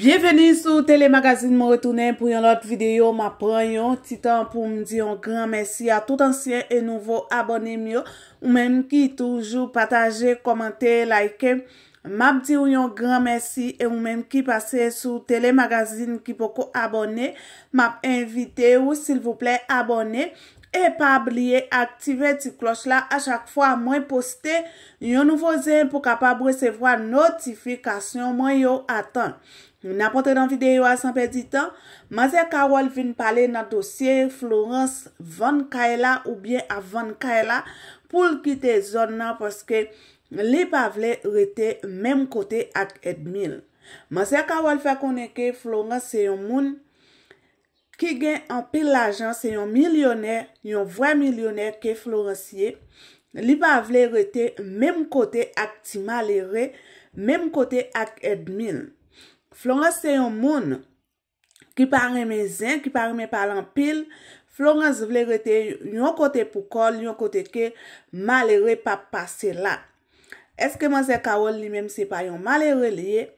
Bienveni sou telemagazin mou retounen pou yon lot videyo. Ma pran yon titan pou mdi yon gran mersi a tout ansyen e nouvo abonem yo. Ou menm ki toujou pataje, komante, like. Map di yon gran mersi e ou menm ki pase sou telemagazin ki poko abonem. Map invite ou sil vouple abonem. E pa bliye aktive ti kloch la a chak fwa mwen poste yon nouvo zen pou kapab resevo a notifikasyon mwen yo atan. E pa bliye aktive ti kloch la a chak fwa mwen poste yon nouvo zen pou kapab resevo a notifikasyon mwen yo atan. Mwen aponte dan videyo asan pe ditan, Mase Karol vin pale nan dosye Florence Van Cayla ou bien a Van Cayla pou l kite zon nan poske li pavle rete menm kote ak Edmil. Mase Karol fe koneke Florence se yon moun ki gen an pil lajan, se yon milyoner, yon vwa milyoner ke Florence ye. Li pavle rete menm kote ak Timale re, menm kote ak Edmil. Florence se yon moun ki pareme zin, ki pareme palan pil, Florence vle rete yon kote pou kol, yon kote ke malere pa pase la. Eske manse Karol li menm se pa yon malere liye,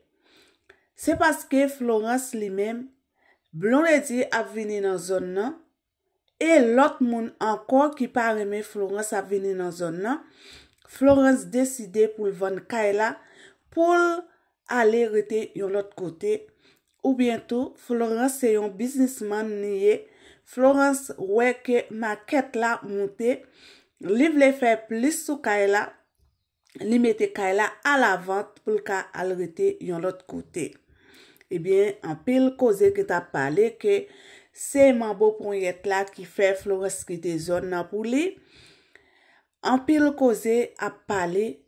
se paske Florence li menm, blon le di ap vini nan zon nan, e lot moun ankon ki pareme Florence ap vini nan zon nan, Florence deside pou lvan kaila, pou lvan, ale rete yon lot kote. Ou bientou, Florence se yon bisnisman niye, Florence weke ma ket la monte, li vle fe plis sou kay la, li mette kay la ala vante, pou ka ale rete yon lot kote. E bie, an pil koze ki ta pale, ke se man bo pon yet la ki fe Florence ki te zon nan pou li, an pil koze ap pale pou,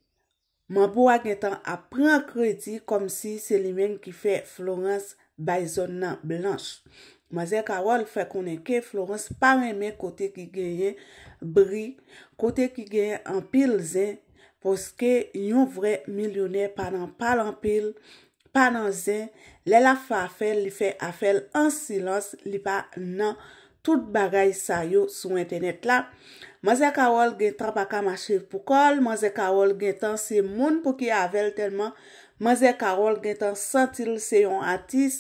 Man bo a gen tan apren kredi kom si se li men ki fe Florence bayzon nan blanche. Mwaze Karol fe konen ke Florence pa mweme kote ki genyen bri, kote ki genyen anpil zen, poske yon vre milyoner panan palanpil, panan zen, lela fa afel li fe afel ansilans li pa nan blanche. Tout bagay sa yo sou internet la. Mase Karol gen tra pa ka mashev pou kol. Mase Karol gen tan se moun pou ki avel tenman. Mase Karol gen tan sentil se yon atis.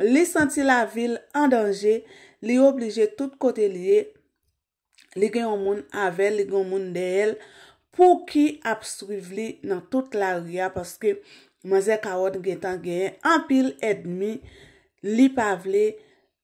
Li sentil la vil en danje. Li oblije tout kote liye. Li gen yon moun avel, li gen yon moun deyel. Pou ki apstrive li nan tout la ria. Mase Karol gen tan gen anpil edmi li pavle.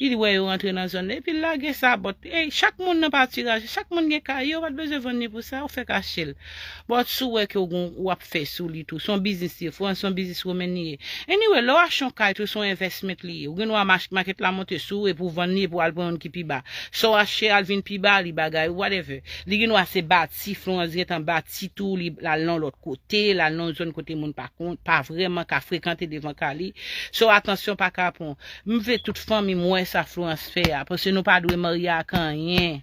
Di di wè yo rentre nan zon. E pi la ge sa bot. E, chak moun nan pa tiraj. Chak moun ge kaj. Yo bat beze venni pou sa. Ou fek a chel. Bot sou wè ki yo goun wap fè sou li tou. Son biznis di. Fwen son biznis rou men ni ye. Anyway, lò a chon kaj tou son investment li ye. Ou goun wè a maket la monte sou. E pou venni pou alpon ki pi ba. Sou a chè alvin pi ba li bagay. Ou whatever. Li goun wè se bat si flon. A zi etan bat si tou li. La nan lòt kote. La nan zon kote moun pa kont. Pa vreman ka frek sa bon, Florence fè ya, pò se nou pa dwe mèrya akanyen,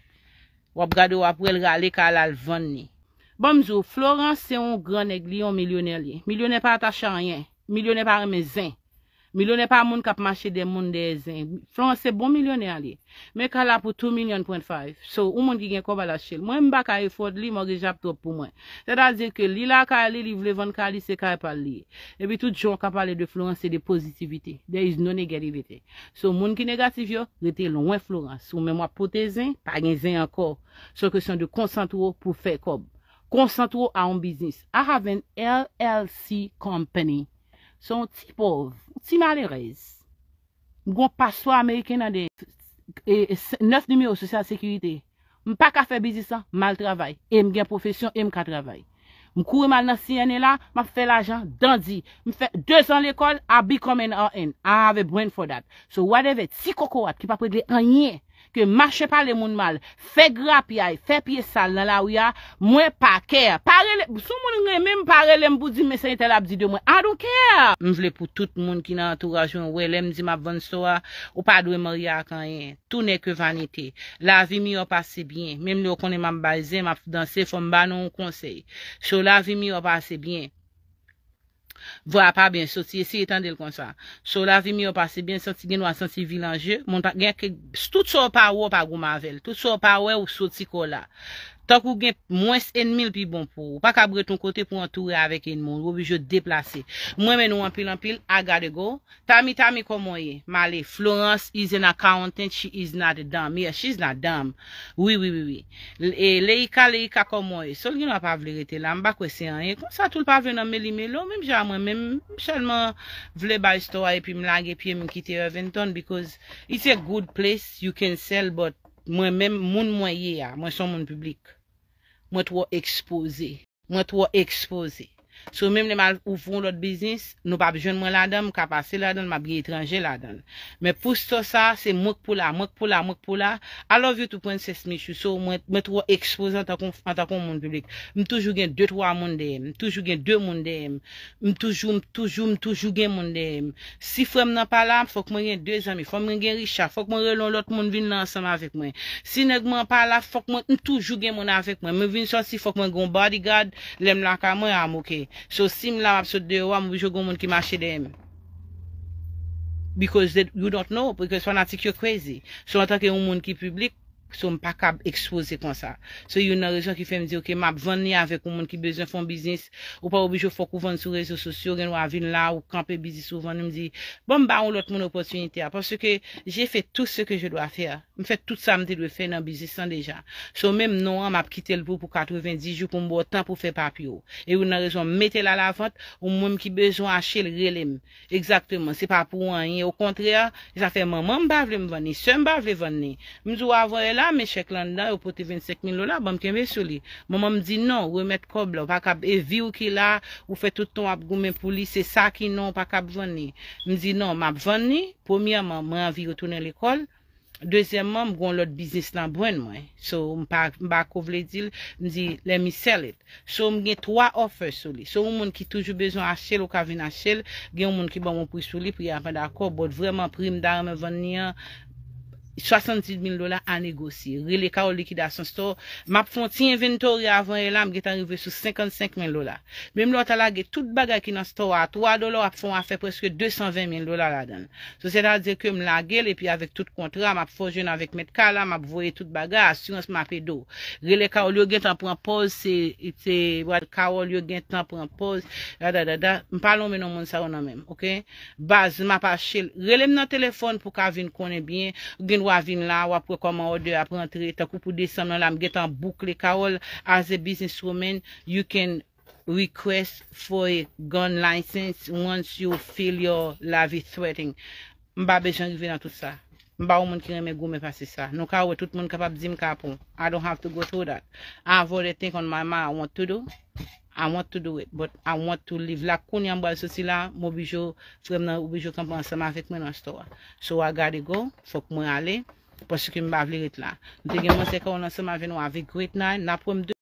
wop gado wap wèl gale ka lalvan ni. Bom zo, Florence se yon gran egli yon milyonè li, milyonè pa atachan yon, milyonè pa remezan, Milonè e pa moun kap mache de moun de zin. Florensè bon milyonè a li. Mè kala pou 2 million point 5. So, ou moun ki gen kob ala chel. Mwen mba kaya e fote li, mwen gejap to pou mwen. Se da zin ke li la kaya li, li vlevan kaya li, se kaya e pal li. Ebi tout joun kap pale de florensè de pozitivite. De iz non negativite. So, moun ki negativ yo, rete yon mwen florensè. Ou mè mwa pote zin, pa gen zin anko. So, kesyon de konsantwo pou fe kob. Konsantwo a on biznis. I have an LLC company. So, tipov. Si malerez, m gwa pa swa Ameriken an de, e 9 e, nume ou sosyal sekurite, m pa ka fe bizisan, mal travay, e m gen profesyon, e m ka travay. M kouwe mal nasi ane la, ma fe la jan, dandi, m fe 2 an l ekol, a bi komen an en, a ave bwen for dat. So whatever, si koko wat, ki pa pregle anye, Mache pa le moun mal, fe gra pi ay, fe pi sal nan la ou ya, mwen pa kè. Sou moun gen mèm pare lèm boudi, mwen senye tel ap di de mwen, adou kè. M vle pou tout moun ki nan entourage mwen, wè lèm di ma bonsoa, ou pa dwe morya akanyen. Tout ne ke vanite. La vi mi yo pase bien. Mèm lèm konen mambalize, mwen danse fòm banon konsey. Sou la vi mi yo pase bien. Vwa pa ben soti esi etan del kon sa Sola vimi yo pase ben soti genwa soti vilanje Montan genke tout so pa we pa goma vel Tout so pa we ou soti ko la Tok ou gen mwen sen mil pi bon pou. Pa kabre ton kote pou an toure avèk en moun. Ou bi jo deplase. Mwen men ou an pil an pil, agade go. Tami, tami kon mwen ye. Ma le, Florence is an accountant. She is not a dam. Ye, she is not a dam. Oui, oui, oui, oui. E leika, leika kon mwen ye. Sol gen wap avle rete la. Mba kwe se an ye. Kon sa tout pa ven an me li me lo. Mwen jaman mwen, mwen chalman vle baristowa e pi mlage e pi mwen kite Aventon. Because it's a good place. You can sell. But mwen mwen, mwen mwen ye ya. Mwen son mwen publik Mwen twa ekspoze, mwen twa ekspoze. Sò mèm lèman ouvron lòt biznis, nou pa bijon mwen ladan, mou kapase ladan, mabye itranje ladan. Mè pou sò sa, se mòk pou la, mòk pou la, mòk pou la. A lò vye tou prenses mi chou, sò mèm mè tro ekspozant an takon moun publik. Mè toujou gen 2-3 moun deyem, mè toujou gen 2 moun deyem, mè toujou, mè toujou, mè toujou gen moun deyem. Si fò mè nan pala, fòk mè gen 2 zami, fò mè gen Richard, fòk mè ren lòt moun vin lansan avèk mwen. Si nèk mè nan pala, fòk m So sim la wap so deyo wap mwijo goun moun ki mwache deyem. Because you don't know, because wana tik yo kwezi. So wata ki yon moun ki publik. sou m pa kab ekspoze kon sa. Sou yon nan rezon ki fe m zi, ok, m ap veni avèk ou moun ki bezon fon biznis, ou pa obijo fok ou veni sou rezo sosyo, gen ou avin la, ou kampe biznis ou veni, m zi, bon ba ou lot moun oposunite, aposke jè fè tout se ke jè doa fè, m fè tout samdi dwe fè nan biznis san deja. Sou mèm nou an, m ap kite l pou pou 90 jou pou m bo otan pou fè papyo. E yon nan rezon, metel al avant, ou m wèm ki bezon achè l relèm. Eksaktèman, se pa la mè chèk lan dan, ou pote 25 min lola, ban mè kèmè sou li. Mè mè mè di nan, ou mè mèt kob la, e vi ou ki la, ou fè tout ton ap goun mè pou li, se sa ki nan, pa kap vè ni. Mè di nan, mè ap vè ni, pòmè yaman, mè anvi yo tounen l'ekol, dèzèmman, mè goun lot bisnis lan bwen mwen. So, mè bak kòv le dil, mè di, let me sell it. So, mè gen 3 offer sou li. So, mè mè mè ki toujou bezon a chèl ou ka vin a chèl, gen mè mè mè ki ban mè pou sou li, 68.000 dola a negosi. Rile ka ou likida san sto. Ma pou fon ti inventori avon elan, m gete anrive sou 55.000 dola. Men m lo ta lage, tout bagay ki nan sto a, 3 dola, ap fon a fe preske 220.000 dola la den. So se da dire ke m lage, le pi avek tout kontra, ma pou fon jen avik metka la, ma pou voye tout bagay, asyranse ma pe do. Rile ka ou liyo gen tan pou anpoz, se ite wad ka ou liyo gen tan pou anpoz, rada rada rada, m palon menon moun sa wana men, ok? Baz, m apache, rile m nan telefon pou ka ven konen bien a vin la w apre kom an ode, apre an tre takou pou de san nan la m get an bukle ka wol as a businesswoman you can request for a gun license once you feel your lavi threatening. Mba bejan ki vin an tout sa mba ou moun kirem e gome pasi sa nou ka w tout moun kapab zim kapon I don't have to go through that I have all the things on my mind I want to do I want to do it, but I want to leave. La koun yambo al sosi la, mou bijou frem nan ou bijou kampe anseman vek men anstowa. So I gotta go, fok mwen ale, pwosye ki mba avlirit la. Degen mwen se ka ou anseman ven ou avik great nan, napwem de.